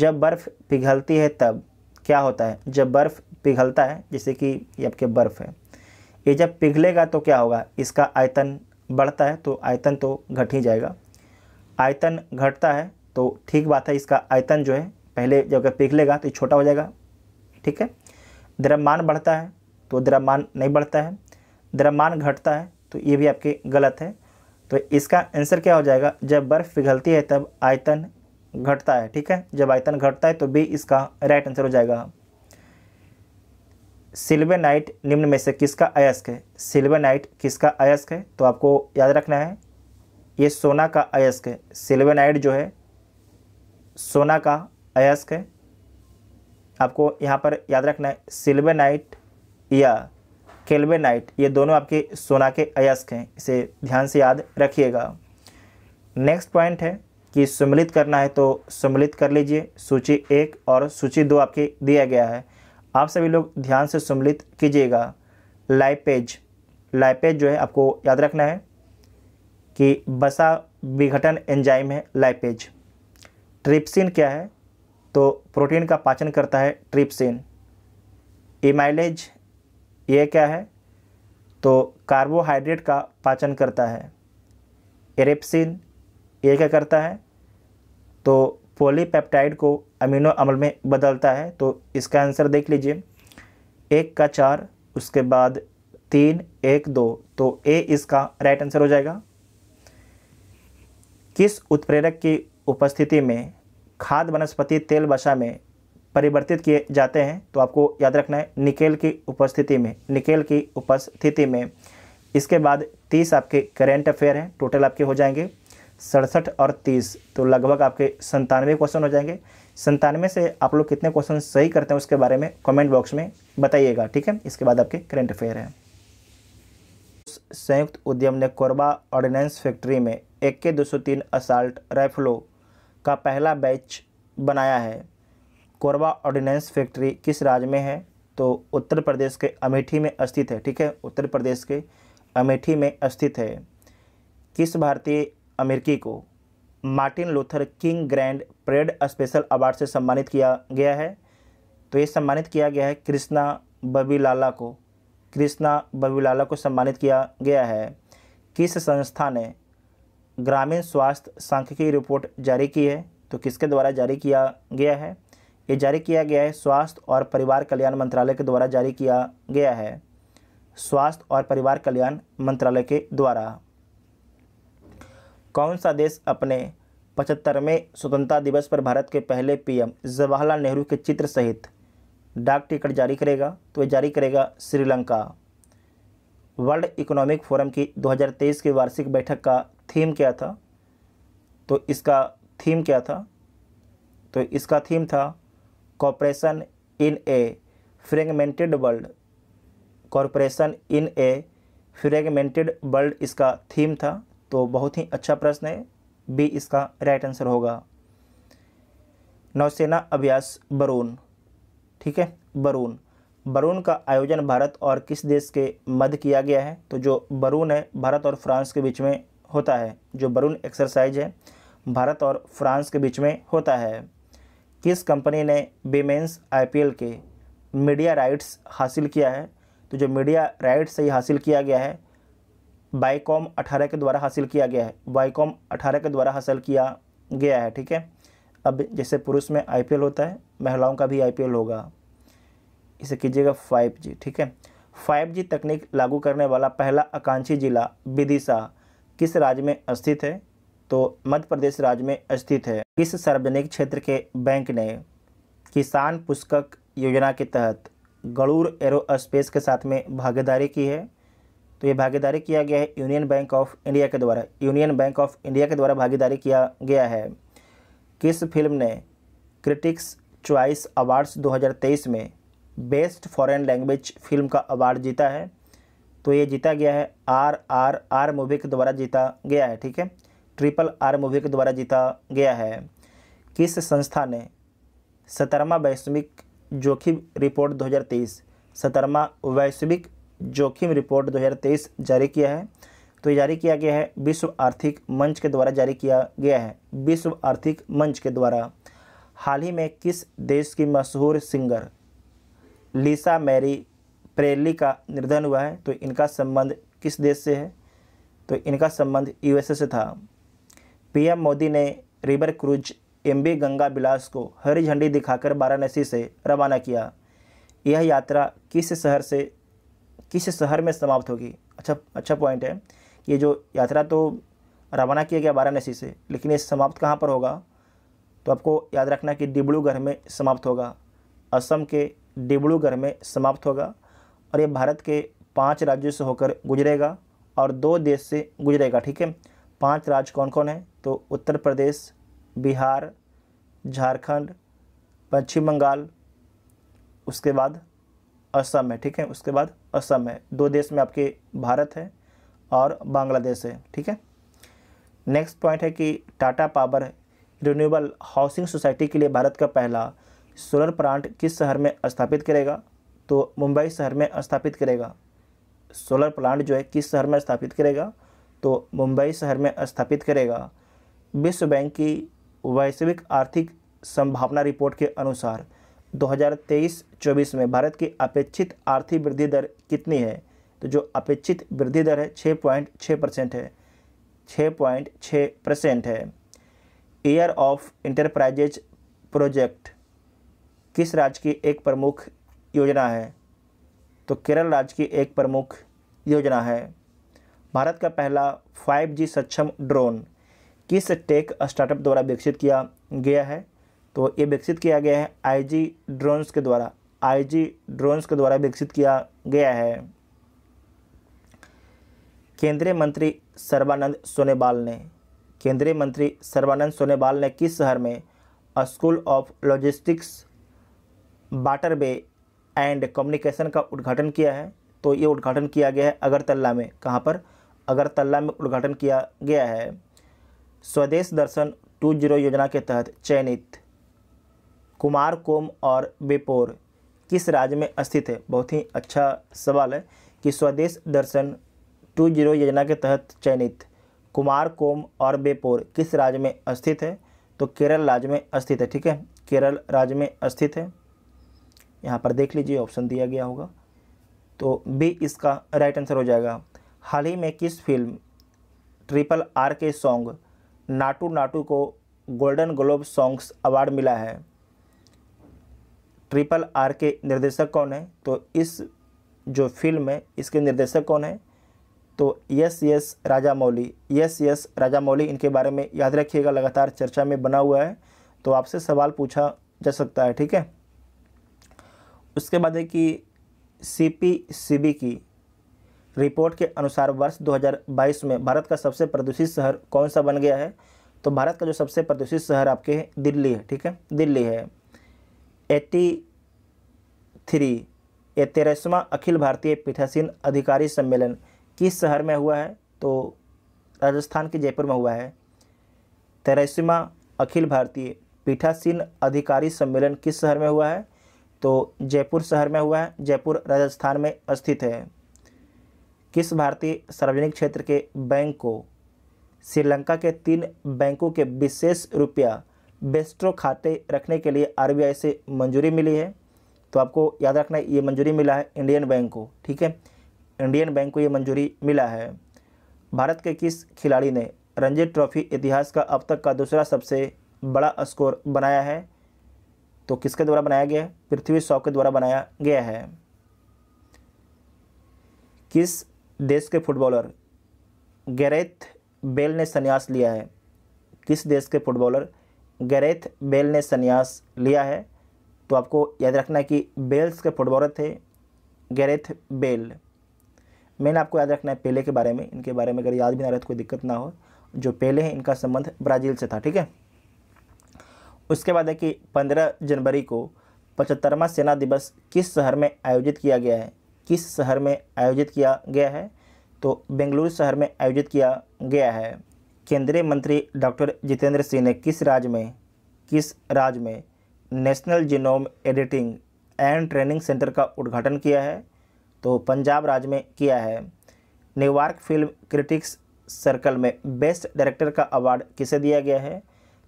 जब बर्फ़ पिघलती है तब क्या होता है जब बर्फ़ पिघलता है जैसे कि ये आपके बर्फ़ है ये जब पिघलेगा तो क्या होगा इसका आयतन बढ़ता है तो आयतन तो घट ही जाएगा आयतन घटता है तो ठीक बात है इसका आयतन जो है पहले जब पिघलेगा तो छोटा हो जाएगा ठीक है द्रव्यमान बढ़ता है तो द्रव्यमान नहीं बढ़ता है द्रव्यमान घटता है तो ये भी आपके गलत है तो इसका आंसर क्या हो जाएगा जब बर्फ़ पिघलती है तब आयतन घटता है ठीक है जब आयतन घटता है तो बी इसका राइट आंसर हो जाएगा सिल्वेनाइट निम्न में से किसका अयस्क है सिल्वेनाइट किसका अयस्क है तो आपको याद रखना है ये सोना का अयस्क है सिल्वेनाइट जो है सोना का अयस्क है आपको यहाँ पर याद रखना है सिल्वेनाइट या केल्वेनाइट ये दोनों आपके सोना के अयस्क हैं इसे ध्यान से याद रखिएगा नेक्स्ट पॉइंट है कि सम्मिलित करना है तो सम्मिलित कर लीजिए सूची एक और सूची दो आपके दिया गया है आप सभी लोग ध्यान से सम्मिलित कीजिएगा लाइव पेज लाइव पेज जो है आपको याद रखना है कि बसा विघटन एंजाइम है लाइपेज ट्रिप्सिन क्या है तो प्रोटीन का पाचन करता है ट्रिप्सिन इमाइलेज ये क्या है तो कार्बोहाइड्रेट का पाचन करता है एरेप्सिन ये क्या करता है तो पॉलीपेप्टाइड को अमीनो अम्ल में बदलता है तो इसका आंसर देख लीजिए एक का चार उसके बाद तीन एक दो तो ए इसका राइट आंसर हो जाएगा किस उत्प्रेरक की उपस्थिति में खाद वनस्पति तेल बसा में परिवर्तित किए जाते हैं तो आपको याद रखना है निकेल की उपस्थिति में निकेल की उपस्थिति में इसके बाद तीस आपके करेंट अफेयर हैं टोटल आपके हो जाएंगे सड़सठ और तीस तो लगभग आपके संतानवे क्वेश्चन हो जाएंगे संतानवे से आप लोग कितने क्वेश्चन सही करते हैं उसके बारे में कमेंट बॉक्स में बताइएगा ठीक है इसके बाद आपके करंट अफेयर है संयुक्त उद्यम ने कोरबा ऑर्डिनेंस फैक्ट्री में एक के दो सौ तीन असाल्ट राइफलों का पहला बैच बनाया है कोरबा ऑर्डिनेंस फैक्ट्री किस राज्य में है तो उत्तर प्रदेश के अमेठी में स्थित है ठीक है उत्तर प्रदेश के अमेठी में स्थित है किस भारतीय अमेरिकी को Martin Luther King grand parade special award से सम्मानित किया गया है तो ये सम्मानित किया गया है कृष्णा बबीलाला को कृष्णा बबीलाला को सम्मानित किया गया है किस संस्था ने ग्रामीण स्वास्थ्य सांख्यिकी रिपोर्ट जारी की है तो किसके द्वारा जारी किया गया है ये जारी किया गया है स्वास्थ्य और परिवार कल्याण मंत्रालय के द्वारा जारी किया गया है स्वास्थ्य और परिवार कल्याण मंत्रालय के द्वारा कौन सा देश अपने पचहत्तरवें स्वतंत्रता दिवस पर भारत के पहले पीएम जवाहरलाल नेहरू के चित्र सहित डाक टिकट जारी करेगा तो वह जारी करेगा श्रीलंका वर्ल्ड इकोनॉमिक फोरम की 2023 की वार्षिक बैठक का थीम क्या था तो इसका थीम क्या था तो इसका थीम था cooperation in a fragmented world corporation in a fragmented world इसका थीम था तो बहुत ही अच्छा प्रश्न है बी इसका राइट आंसर होगा नौसेना अभ्यास बरून ठीक है बरून बरून का आयोजन भारत और किस देश के मध्य किया गया है तो जो बरून है भारत और फ्रांस के बीच में होता है जो बरून एक्सरसाइज है भारत और फ्रांस के बीच में होता है किस कंपनी ने वीमेंस आईपीएल के मीडिया राइट्स हासिल किया है तो जो मीडिया राइट्स से ही हासिल किया गया है बाईकॉम अठारह के द्वारा हासिल किया गया है बाईकॉम अठारह के द्वारा हासिल किया गया है ठीक है अब जैसे पुरुष में आई होता है महिलाओं का भी आई होगा इसे कीजिएगा फाइव जी ठीक है फाइव जी तकनीक लागू करने वाला पहला आकांक्षी जिला विदिशा किस राज्य में स्थित है तो मध्य प्रदेश राज्य में स्थित है किस सार्वजनिक क्षेत्र के बैंक ने किसान पुस्तक योजना के तहत गड़ूर एरोस्पेस के साथ में भागीदारी की है तो ये भागीदारी किया गया है यूनियन बैंक ऑफ इंडिया के द्वारा यूनियन बैंक ऑफ इंडिया के द्वारा भागीदारी किया गया है किस फिल्म ने क्रिटिक्स च्वाइस अवार्ड्स 2023 में बेस्ट फॉरेन लैंग्वेज फिल्म का अवार्ड जीता है तो ये जीता गया है आर आर आर मूवी के द्वारा जीता गया है ठीक है ट्रिपल आर मूवी के द्वारा जीता गया है किस संस्था ने सतरमा वैश्विक जोखिम रिपोर्ट 2023 हज़ार वैश्विक जोखिम रिपोर्ट 2023 जारी किया है तो ये जारी किया गया है विश्व आर्थिक मंच के द्वारा जारी किया गया है विश्व आर्थिक मंच के द्वारा हाल ही में किस देश की मशहूर सिंगर लिसा मैरी प्रेली का निर्धन हुआ है तो इनका संबंध किस देश से है तो इनका संबंध यूएसए से था पीएम मोदी ने river cruise MB Ganga Vilas को हरी झंडी दिखाकर वाराणसी से रवाना किया यह यात्रा किस शहर से किस शहर में समाप्त होगी अच्छा अच्छा पॉइंट है ये जो यात्रा तो रवाना किया गया वाराणसी से लेकिन ये समाप्त कहाँ पर होगा तो आपको याद रखना कि डिब्रूगढ़ में समाप्त होगा असम के डिब्रूगढ़ में समाप्त होगा और ये भारत के पांच राज्यों से होकर गुजरेगा और दो देश से गुजरेगा ठीक है पांच राज्य कौन कौन है तो उत्तर प्रदेश बिहार झारखंड पश्चिम बंगाल उसके बाद असम है ठीक है उसके बाद असम है दो देश में आपके भारत है और बांग्लादेश है ठीक है नेक्स्ट पॉइंट है कि Tata power renewable housing society के लिए भारत का पहला सोलर प्लांट किस शहर में स्थापित करेगा तो मुंबई शहर में स्थापित करेगा सोलर प्लांट जो है किस शहर में स्थापित करेगा तो मुंबई शहर में स्थापित करेगा विश्व बैंक की वैश्विक आर्थिक संभावना रिपोर्ट के अनुसार 2023-24 में भारत की अपेक्षित आर्थिक वृद्धि दर कितनी है तो जो अपेक्षित वृद्धि दर है छः पॉइंट छः परसेंट है छः पॉइंट छः परसेंट है ईयर ऑफ इंटरप्राइजेज प्रोजेक्ट किस राज्य की एक प्रमुख योजना है तो केरल राज्य की एक प्रमुख योजना है भारत का पहला 5G सक्षम ड्रोन किस टेक स्टार्टअप द्वारा विकसित किया गया है तो ये विकसित किया गया है आईजी ड्रोन्स के द्वारा आईजी ड्रोन्स के द्वारा विकसित किया गया है केंद्रीय मंत्री सर्वानंद सोनेवाल ने केंद्रीय मंत्री सर्वानंद सोनेवाल ने किस शहर में school of logistics waterway and communication का उद्घाटन किया है तो ये उद्घाटन किया गया है अगरतला में कहाँ पर अगरतला में उद्घाटन किया गया है स्वदेश दर्शन टू जीरो योजना के तहत चयनित कुमार कोम और बेपोर किस राज्य में स्थित है बहुत ही अच्छा सवाल है कि स्वदेश दर्शन टू जीरो योजना के तहत चयनित कुमार कोम और बेपोर किस राज्य में स्थित है तो केरल राज्य में स्थित है ठीक है केरल राज्य में स्थित है यहाँ पर देख लीजिए ऑप्शन दिया गया होगा तो बी इसका राइट आंसर हो जाएगा हाल ही में किस फिल्म ट्रिपल आर के सॉन्ग नाटू नाटू को गोल्डन ग्लोब सॉन्ग्स अवार्ड मिला है ट्रिपल आर के निर्देशक कौन है तो इस जो फिल्म है इसके निर्देशक कौन है तो S S Rajamouli S S Rajamouli इनके बारे में याद रखिएगा लगातार चर्चा में बना हुआ है तो आपसे सवाल पूछा जा सकता है ठीक है उसके बाद है कि सी पी की रिपोर्ट के अनुसार वर्ष 2022 में भारत का सबसे प्रदूषित शहर कौन सा बन गया है तो भारत का जो सबसे प्रदूषित शहर आपके दिल्ली है ठीक है दिल्ली है एटी थ्री ये तेरसवा अखिल भारतीय पीठासीन अधिकारी सम्मेलन किस शहर में हुआ है तो राजस्थान के जयपुर में हुआ है तेरसवा अखिल भारतीय पीठासीन अधिकारी सम्मेलन किस शहर में हुआ है तो जयपुर शहर में हुआ है जयपुर राजस्थान में स्थित है किस भारतीय सार्वजनिक क्षेत्र के बैंक को श्रीलंका के तीन बैंकों के विशेष रुपया बेस्ट्रो खाते रखने के लिए आरबीआई से मंजूरी मिली है तो आपको याद रखना है ये मंजूरी मिला है इंडियन बैंक को ठीक है इंडियन बैंक को ये मंजूरी मिला है भारत के किस खिलाड़ी ने रणजी ट्रॉफी इतिहास का अब तक का दूसरा सबसे बड़ा स्कोर बनाया है तो किसके द्वारा बनाया गया है पृथ्वी शॉ के द्वारा बनाया गया है किस देश के फुटबॉलर गैरेथ बेल ने संन्यास लिया है किस देश के फुटबॉलर गैरेथ बेल ने संन्यास लिया है तो आपको याद रखना है कि बेल्स के फुटबॉलर थे गैरेथ बेल मैंने आपको याद रखना है पेले के बारे में इनके बारे में अगर याद भी ना रहे तो कोई दिक्कत ना हो जो पेले हैं इनका संबंध ब्राज़ील से था ठीक है उसके बाद है कि पंद्रह जनवरी को पचहत्तरवा सेना दिवस किस शहर में आयोजित किया गया है किस शहर में आयोजित किया गया है तो बेंगलुरु शहर में आयोजित किया गया है केंद्रीय मंत्री डॉक्टर जितेंद्र सिंह ने किस राज्य में किस राज्य में national genome editing and training centre का उद्घाटन किया है तो पंजाब राज्य में किया है न्यूयॉर्क फिल्म क्रिटिक्स सर्कल में बेस्ट डायरेक्टर का अवार्ड किसे दिया गया है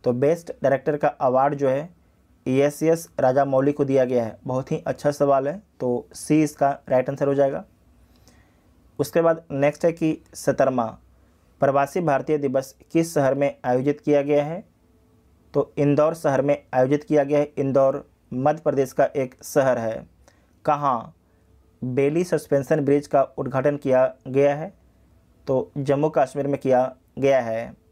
तो बेस्ट डायरेक्टर का अवार्ड जो है ई एस एस राजा मौली को दिया गया है बहुत ही अच्छा सवाल है तो सी इसका राइट आंसर हो जाएगा उसके बाद नेक्स्ट है कि सतरमा प्रवासी भारतीय दिवस किस शहर में आयोजित किया गया है तो इंदौर शहर में आयोजित किया गया है इंदौर मध्य प्रदेश का एक शहर है कहाँ बेली सस्पेंशन ब्रिज का उद्घाटन किया गया है तो जम्मू कश्मीर में किया गया है